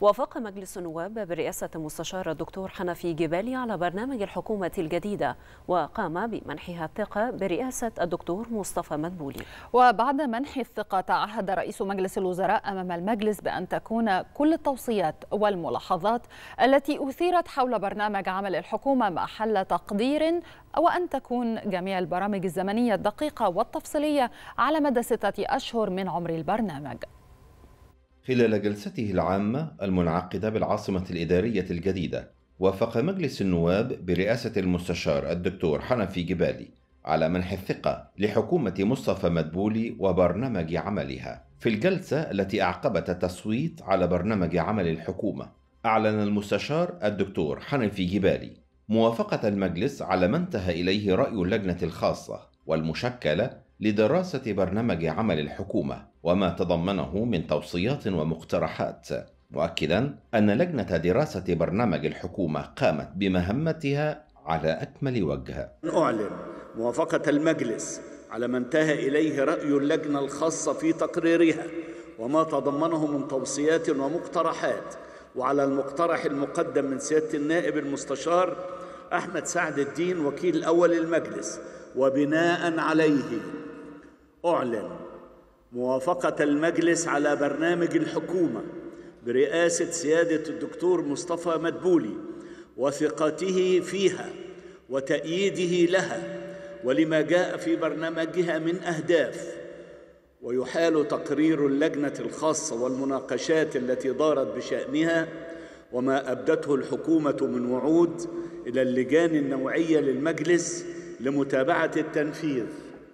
وافق مجلس النواب برئاسة مستشار الدكتور حنفي جبالي على برنامج الحكومة الجديدة وقام بمنحها الثقة برئاسة الدكتور مصطفى مدبولي وبعد منح الثقة تعهد رئيس مجلس الوزراء أمام المجلس بأن تكون كل التوصيات والملاحظات التي أثيرت حول برنامج عمل الحكومة محل تقدير وأن تكون جميع البرامج الزمنية الدقيقة والتفصيلية على مدى ستة أشهر من عمر البرنامج خلال جلسته العامة المنعقدة بالعاصمة الإدارية الجديدة وافق مجلس النواب برئاسة المستشار الدكتور حنفي جبالي على منح الثقة لحكومة مصطفى مدبولي وبرنامج عملها. في الجلسة التي أعقبت التصويت على برنامج عمل الحكومة، أعلن المستشار الدكتور حنفي جبالي موافقة المجلس على ما انتهى إليه رأي اللجنة الخاصة والمشكلة لدراسة برنامج عمل الحكومة وما تضمنه من توصيات ومقترحات مؤكدا أن لجنة دراسة برنامج الحكومة قامت بمهمتها على أكمل وجه أعلن موافقة المجلس على ما انتهى إليه رأي اللجنة الخاصة في تقريرها وما تضمنه من توصيات ومقترحات وعلى المقترح المقدم من سيادة النائب المستشار أحمد سعد الدين وكيل الأول للمجلس وبناء عليه أعلن موافقة المجلس على برنامج الحكومة برئاسة سيادة الدكتور مصطفى مدبولي وثقته فيها وتأييده لها ولما جاء في برنامجها من أهداف ويحال تقرير اللجنة الخاصة والمناقشات التي دارت بشأنها وما أبدته الحكومة من وعود إلى اللجان النوعية للمجلس لمتابعة التنفيذ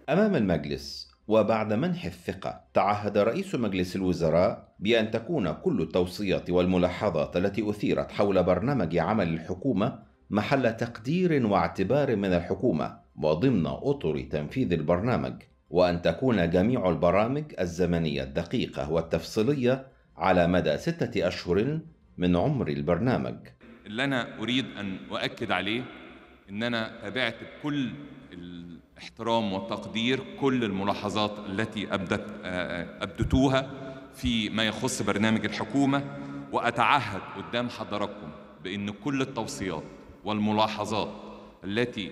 أمام المجلس وبعد منح الثقة تعهد رئيس مجلس الوزراء بأن تكون كل التوصيات والملاحظات التي أثيرت حول برنامج عمل الحكومة محل تقدير واعتبار من الحكومة وضمن أطر تنفيذ البرنامج وأن تكون جميع البرامج الزمنية الدقيقة والتفصيلية على مدى ستة أشهر من عمر البرنامج اللي أنا أريد أن أؤكد عليه أن أنا تابعت كل احترام وتقدير كل الملاحظات التي أبدت أبدتوها في ما يخص برنامج الحكومة وأتعهد قدام حضراتكم بأن كل التوصيات والملاحظات التي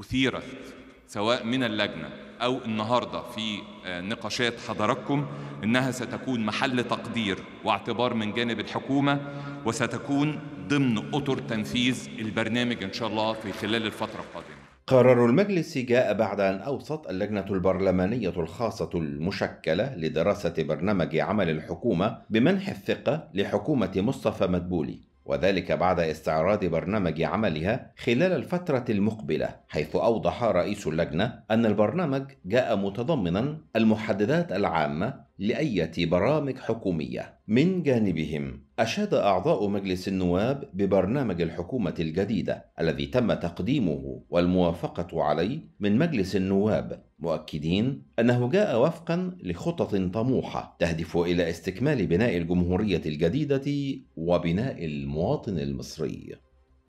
أثيرت سواء من اللجنة أو النهاردة في آه، نقاشات حضراتكم إنها ستكون محل تقدير واعتبار من جانب الحكومة وستكون ضمن أطر تنفيذ البرنامج إن شاء الله في خلال الفترة القادمة قرار المجلس جاء بعد أن أوصت اللجنة البرلمانية الخاصة المشكلة لدراسة برنامج عمل الحكومة بمنح الثقة لحكومة مصطفى مدبولي وذلك بعد استعراض برنامج عملها خلال الفترة المقبلة حيث أوضح رئيس اللجنة أن البرنامج جاء متضمنا المحددات العامة لأية برامج حكومية. من جانبهم، أشاد أعضاء مجلس النواب ببرنامج الحكومة الجديدة الذي تم تقديمه والموافقة عليه من مجلس النواب، مؤكدين أنه جاء وفقًا لخطط طموحة تهدف إلى استكمال بناء الجمهورية الجديدة وبناء المواطن المصري.